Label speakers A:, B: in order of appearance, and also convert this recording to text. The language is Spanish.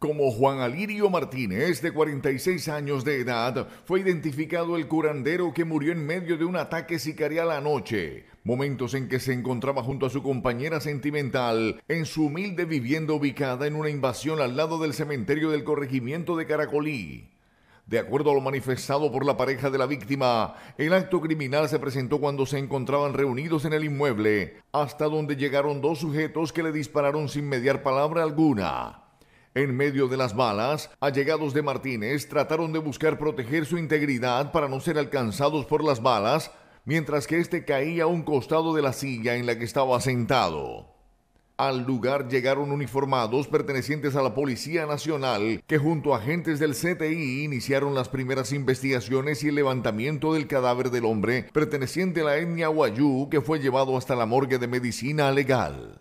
A: Como Juan Alirio Martínez, de 46 años de edad, fue identificado el curandero que murió en medio de un ataque sicarial anoche, momentos en que se encontraba junto a su compañera sentimental en su humilde vivienda ubicada en una invasión al lado del cementerio del corregimiento de Caracolí. De acuerdo a lo manifestado por la pareja de la víctima, el acto criminal se presentó cuando se encontraban reunidos en el inmueble, hasta donde llegaron dos sujetos que le dispararon sin mediar palabra alguna. En medio de las balas, allegados de Martínez trataron de buscar proteger su integridad para no ser alcanzados por las balas, mientras que éste caía a un costado de la silla en la que estaba sentado. Al lugar llegaron uniformados pertenecientes a la Policía Nacional, que junto a agentes del CTI iniciaron las primeras investigaciones y el levantamiento del cadáver del hombre perteneciente a la etnia Wayú, que fue llevado hasta la morgue de medicina legal.